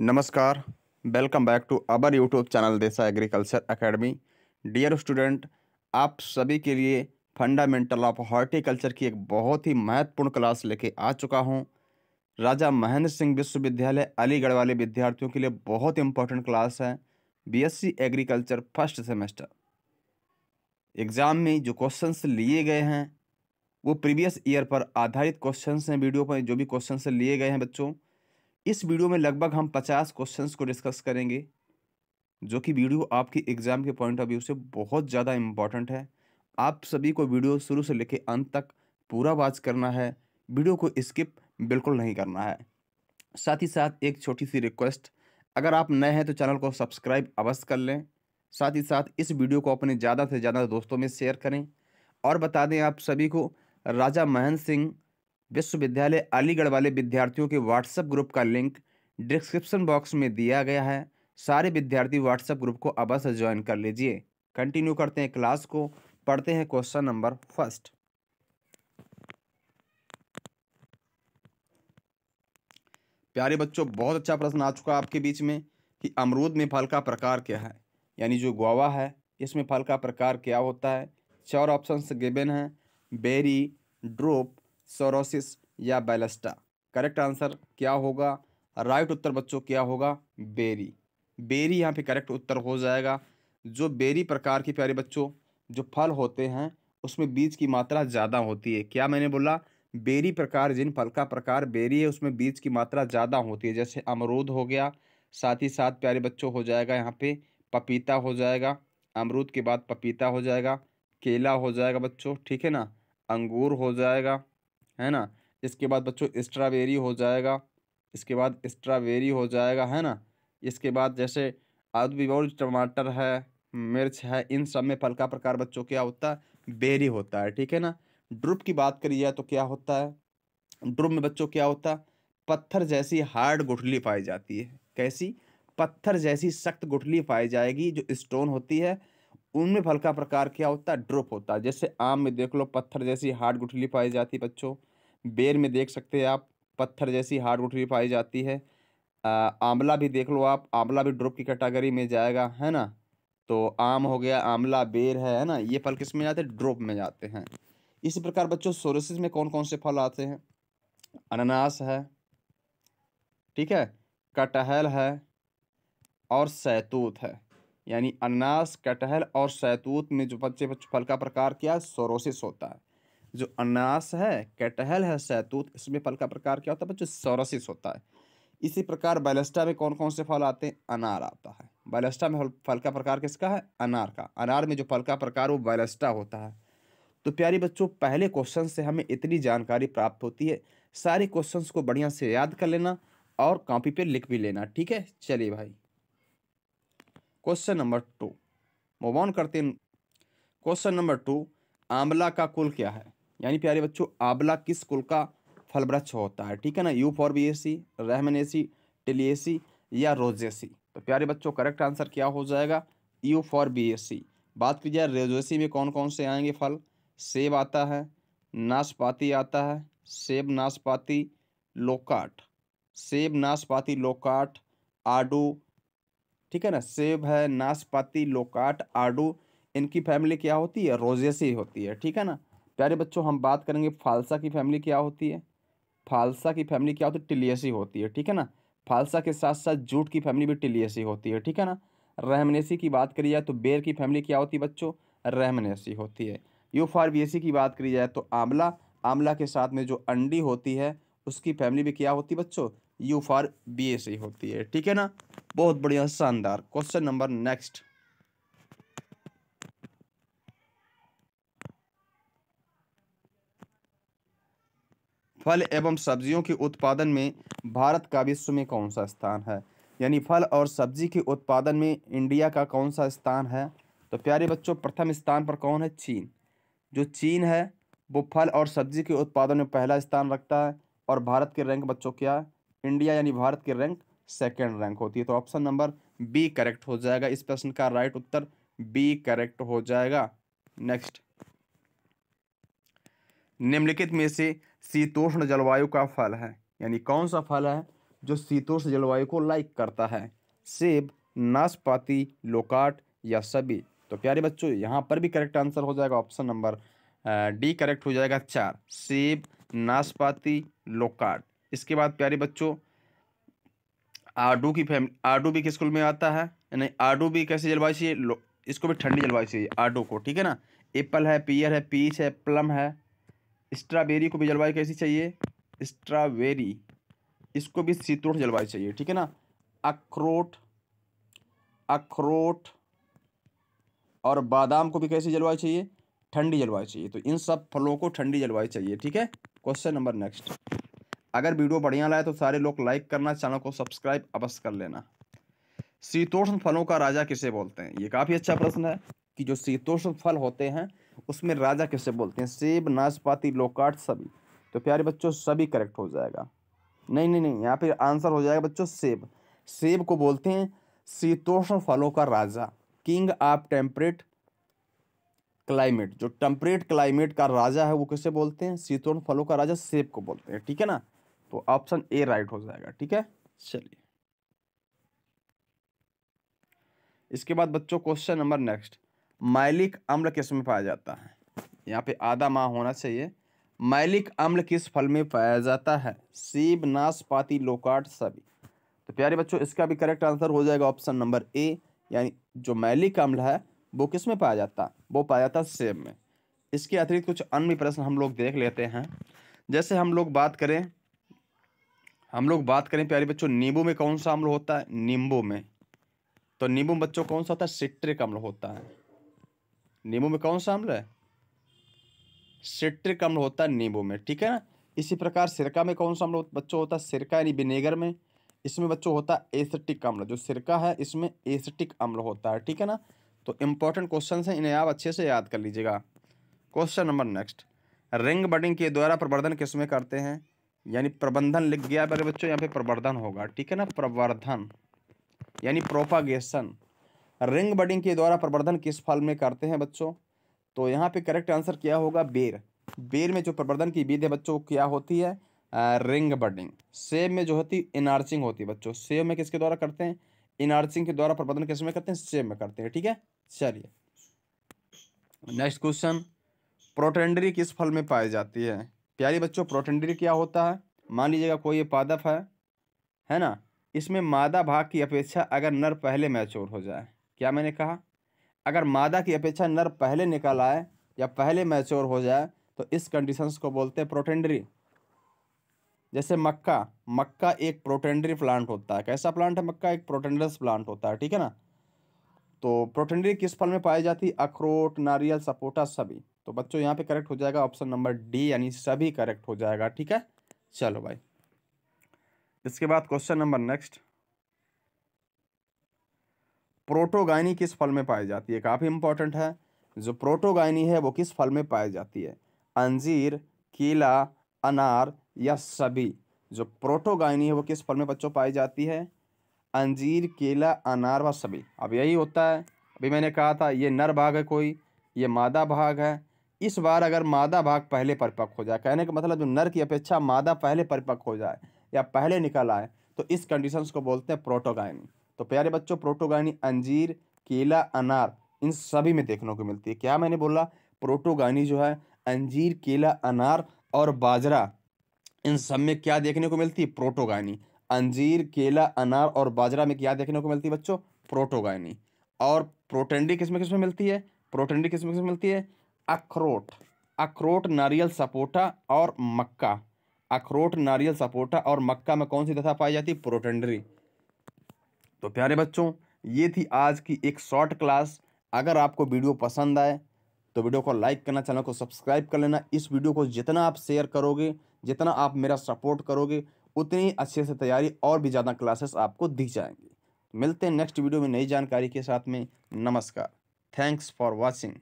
नमस्कार welcome back to our YouTube channel देसा agriculture academy dear student आप सभी के लिए फंडामेंटल ऑफ हॉर्टिकल्चर की एक बहुत ही महत्वपूर्ण क्लास लेके आ चुका हूँ राजा महेंद्र सिंह विश्वविद्यालय अलीगढ़ वाले विद्यार्थियों के लिए बहुत इंपॉर्टेंट क्लास है B agriculture first semester exam में जो क्वेश्चन लिए गए हैं वो प्रीवियस ईयर पर आधारित क्वेश्चन हैं वीडियो पर जो भी क्वेश्चन लिए गए हैं बच्चों इस वीडियो में लगभग हम पचास क्वेश्चंस को डिस्कस करेंगे जो कि वीडियो आपकी एग्ज़ाम के पॉइंट ऑफ व्यू से बहुत ज़्यादा इम्पॉर्टेंट है आप सभी को वीडियो शुरू से लेकर अंत तक पूरा वॉच करना है वीडियो को स्किप बिल्कुल नहीं करना है साथ ही साथ एक छोटी सी रिक्वेस्ट अगर आप नए हैं तो चैनल को सब्सक्राइब अवश्य कर लें साथ ही साथ इस वीडियो को अपने ज़्यादा से ज़्यादा दोस्तों में शेयर करें और बता दें आप सभी को राजा महेंद्र सिंह विश्वविद्यालय अलीगढ़ वाले विद्यार्थियों के व्हाट्सएप ग्रुप का लिंक डिस्क्रिप्शन बॉक्स में दिया गया है सारे विद्यार्थी व्हाट्सएप ग्रुप को अवश्य ज्वाइन कर लीजिए कंटिन्यू करते हैं क्लास को पढ़ते हैं क्वेश्चन नंबर फर्स्ट प्यारे बच्चों बहुत अच्छा प्रश्न आ चुका आपके बीच में कि अमरूद में फल का प्रकार क्या है यानी जो गुआवा है इसमें फल का प्रकार क्या होता है चार ऑप्शन गिबेन है बेरी ड्रोप सोरोसिस या बैलेस्टा करेक्ट आंसर क्या होगा राइट उत्तर बच्चों क्या होगा बेरी बेरी यहाँ पे करेक्ट उत्तर हो जाएगा जो बेरी प्रकार के प्यारे बच्चों जो फल होते हैं उसमें बीज की मात्रा ज़्यादा होती है क्या मैंने बोला बेरी प्रकार जिन फल का प्रकार बेरी है उसमें बीज की मात्रा ज़्यादा होती है जैसे अमरूद हो गया साथ ही साथ प्यारे बच्चों हो जाएगा यहाँ पे पपीता हो जाएगा अमरूद के बाद पपीता हो जाएगा केला हो जाएगा बच्चों ठीक है ना अंगूर हो जाएगा है ना इसके बाद बच्चों स्ट्रॉबेरी हो जाएगा इसके बाद स्ट्रॉबेरी हो जाएगा है ना इसके बाद जैसे आलू भी और टमाटर है मिर्च है इन सब में फल का प्रकार बच्चों क्या होता है बेरी होता है ठीक है ना ड्रुप की बात करी जाए तो क्या होता है ड्रुप में बच्चों क्या होता है पत्थर जैसी हार्ड गुठली पाई जाती है कैसी पत्थर जैसी सख्त गुठली पाई जाएगी जो स्टोन होती है उनमें फल का प्रकार क्या होता है ड्रोप होता है जैसे आम में देख लो पत्थर जैसी हार्ड गुठली पाई जाती है बच्चों बेर में देख सकते हैं आप पत्थर जैसी हार्ड गुठली पाई जाती है आंवला भी देख लो आप आंवला भी ड्रोप की कैटेगरी में जाएगा है ना तो आम हो गया आंवला बेर है ना ये फल किस में जाते हैं ड्रोप में जाते हैं इसी प्रकार बच्चों सोरेसिस में कौन कौन से फल आते हैं अनानास है ठीक है कटहल है और सैतूत है यानी अनानास कटहल और सैतूत में जो बच्चे फल का प्रकार क्या सोरोसिस होता है जो अनानास है कटहल है सैतूत इसमें फल का प्रकार क्या होता है बच्चों सोरोसिस होता है इसी प्रकार बैलेस्टा में कौन कौन से फल आते हैं अनार आता है बैलेस्टा में फल का प्रकार किसका है अनार का अनार में जो फल का प्रकार वो बैलेस्टा होता है तो प्यारी बच्चों पहले क्वेश्चन से हमें इतनी जानकारी प्राप्त होती है सारे क्वेश्चंस को बढ़िया से याद कर लेना और कॉपी पे लिख भी लेना ठीक है चलिए भाई question number two move on करते हैं क्वेश्चन नंबर टू आंवला का कुल क्या है यानी प्यारे बच्चों आंवला किस कुल का फल वृक्ष होता है ठीक है ना यू फॉर बी एसी ए सी या रोजेसी तो प्यारे बच्चों करेक्ट आंसर क्या हो जाएगा यू फॉर बी सी बात की जाए रोजेसी में कौन कौन से आएंगे फल सेब आता है नाशपाती आता है सेब नाशपाती लोकाट सेब नाशपाती लोकाट आडू ठीक है ना सेब है नाशपाती लोकाट आडू इनकी फैमिली क्या होती है रोजेसी होती है ठीक है ना प्यारे बच्चों हम बात करेंगे फालसा की फैमिली क्या होती है फालसा की फैमिली क्या होती है टिलियसी होती है ठीक है ना फालसा के साथ साथ जूट की फैमिली भी टिलियसी होती है ठीक है ना रहमनेसी की बात करी जाए तो बेर की फैमिली क्या होती है बच्चों रहमनेसी होती है यूफारबियसी की बात करी जाए तो आंवला आंवला के साथ में जो अंडी होती है उसकी फैमिली भी क्या होती है बच्चों यूफारबियसी होती है ठीक है ना बहुत बढ़िया शानदार क्वेश्चन नंबर नेक्स्ट फल एवं सब्जियों के उत्पादन में भारत का विश्व में कौन सा स्थान है यानी फल और सब्जी के उत्पादन में इंडिया का कौन सा स्थान है तो प्यारे बच्चों प्रथम स्थान पर कौन है चीन जो चीन है वो फल और सब्जी के उत्पादन में पहला स्थान रखता है और भारत के रैंक बच्चों क्या है इंडिया यानी भारत के रैंक सेकेंड रैंक होती है तो ऑप्शन नंबर बी करेक्ट हो जाएगा इस प्रश्न का राइट उत्तर बी करेक्ट हो जाएगा नेक्स्ट निम्नलिखित में से शीतोष्ण जलवायु का फल है यानी कौन सा फल है जो शीतोष्ण जलवायु को लाइक करता है सेब नाशपाती लोकाट या सभी तो प्यारे बच्चों यहाँ पर भी करेक्ट आंसर हो जाएगा ऑप्शन नंबर डी करेक्ट हो जाएगा चार सेब नाशपाती लोकाट इसके बाद प्यारे बच्चों आडू की फैमिली आडू भी किस कुल में आता है यानी आडू भी कैसे जलवायु चाहिए इसको भी ठंडी जलवायु चाहिए आडू को ठीक है ना एप्पल है पियर है पीच है प्लम है स्ट्रॉबेरी को भी जलवायु कैसी चाहिए स्ट्रॉबेरी इसको भी शीतोष्ण जलवायु चाहिए ठीक है ना अखरोट अखरोट और बादाम को भी कैसी जलवायु चाहिए ठंडी जलवायु चाहिए तो इन सब फलों को ठंडी जलवायु चाहिए ठीक है क्वेश्चन नंबर नेक्स्ट अगर वीडियो बढ़िया लाए तो सारे लोग लाइक करना चैनल को सब्सक्राइब अवश्य कर लेना शीतोष्ण फलों का राजा किसे बोलते हैं ये काफ़ी अच्छा प्रश्न है कि जो शीतोष्ण फल होते हैं उसमें राजा किसे बोलते हैं सेब नाशपाती लोकाट सभी तो प्यारे बच्चों सभी करेक्ट हो जाएगा नहीं नहीं नहीं यहाँ पे आंसर हो जाएगा बच्चों सेब सेब को बोलते हैं शीतोष्ण फलों का राजा किंग ऑफ टेम्परेट क्लाइमेट जो टेम्परेट क्लाइमेट का राजा है वो किसे बोलते हैं शीतोष्ण फलों का राजा सेब को बोलते हैं ठीक है ना तो ऑप्शन ए राइट हो जाएगा ठीक है चलिए इसके बाद बच्चों क्वेश्चन नंबर नेक्स्ट माइलिक अम्ल किस में पाया जाता है यहाँ पे आधा माह होना चाहिए माइलिक अम्ल किस फल में पाया जाता है सीब नाशपाती लोकाट सभी तो प्यारे बच्चों इसका भी करेक्ट आंसर हो जाएगा ऑप्शन नंबर ए यानी जो मैलिक अम्ल है वो किस में पाया जाता वो पाया जाता सेब में इसके अतिरिक्त कुछ अन्य प्रश्न हम लोग देख लेते हैं जैसे हम लोग बात करें हम लोग बात करें प्यारे बच्चों नींबू में कौन सा अम्ल होता है नींबू में तो नींबू में बच्चों कौन सा होता है सिट्रिक अम्ल होता है नींबू में कौन सा अम्ल है सिट्रिक अम्ल होता है नींबू में ठीक है ना इसी प्रकार सिरका में कौन सा अम्ल बच्चों होता है सिरका यानी विनेगर में इसमें बच्चों होता है एसिटिक अम्ल जो सिरका है इसमें एसिटिक अम्ल होता है ठीक है ना तो इम्पोर्टेंट क्वेश्चन है इन्हें आप अच्छे से याद कर लीजिएगा question number next ring budding के द्वारा प्रवर्धन किसमें करते हैं यानी प्रबंधन लिख गया अगर बच्चों यहाँ पे प्रवर्धन होगा ठीक है ना प्रवर्धन यानी प्रोपागेशन रिंग बडिंग के द्वारा प्रवर्धन किस फल में करते हैं बच्चों तो यहाँ पे करेक्ट आंसर क्या होगा बेर बेर में जो प्रवर्धन की विधि है बच्चों क्या होती है आ, रिंग बडिंग सेब में जो होती है इनार्चिंग होती है बच्चों सेब में किसके द्वारा करते हैं इनार्चिंग के द्वारा प्रबंधन किस में करते हैं सेब में करते हैं ठीक है चलिए नेक्स्ट क्वेश्चन प्रोटेंडरी किस फल में पाई जाती है प्यारे बच्चों प्रोटंडिल क्या होता है मान लीजिएगा कोई ये पादप है है ना इसमें मादा भाग की अपेक्षा अगर नर पहले मैच्योर हो जाए क्या मैंने कहा अगर मादा की अपेक्षा नर पहले निकल आए या पहले मैच्योर हो जाए तो इस कंडीशंस को बोलते हैं प्रोटेंडरी जैसे मक्का मक्का एक प्रोटेंडरी प्लांट होता है कैसा प्लांट है मक्का एक प्रोटेंडरस प्लांट होता है ठीक है ना तो प्रोटेंडरी किस फल में पाई जाती है अखरोट नारियल सपोटा सभी तो बच्चों यहाँ पे करेक्ट हो जाएगा ऑप्शन नंबर डी यानी सभी करेक्ट हो जाएगा ठीक है चलो भाई इसके बाद क्वेश्चन नंबर नेक्स्ट प्रोटोगाइनी किस फल में पाई जाती है काफ़ी इंपॉर्टेंट है जो प्रोटोगाइनी है वो किस फल में पाई जाती है अंजीर केला अनार या सभी जो प्रोटोगाइनी है वो किस फल में बच्चों पाई जाती है अंजीर केला अनार व सभी अब यही होता है अभी मैंने कहा था ये नर भाग है कोई ये मादा भाग है इस बार अगर मादा भाग पहले परिपक्व हो जाए कहने का मतलब जो नर की अपेक्षा मादा पहले परिपक्व हो जाए या पहले निकल आए तो इस कंडीशंस को बोलते हैं प्रोटोगाइनी तो प्यारे बच्चों प्रोटोगाइनी अंजीर केला अनार इन सभी में देखने को मिलती है क्या मैंने बोला प्रोटोगानी जो है अंजीर केला अनार और बाजरा इन सब में क्या देखने को मिलती है प्रोटोगानी अंजीर केला अनार और बाजरा में क्या देखने को मिलती है बच्चों प्रोटोगानी और प्रोटेंडी किस में किस में मिलती है प्रोटेंडी किसमें में मिलती है अखरोट अखरोट नारियल सपोटा और मक्का अखरोट नारियल सपोटा और मक्का में कौन सी दशा पाई जाती है प्रोटेंडरी तो प्यारे बच्चों ये थी आज की एक शॉर्ट क्लास अगर आपको वीडियो पसंद आए तो वीडियो को लाइक करना चैनल को सब्सक्राइब कर लेना इस वीडियो को जितना आप शेयर करोगे जितना आप मेरा सपोर्ट करोगे उतनी अच्छे से तैयारी और भी ज़्यादा क्लासेस आपको दी जाएंगी मिलते हैं नेक्स्ट वीडियो में नई जानकारी के साथ में नमस्कार थैंक्स फॉर वॉचिंग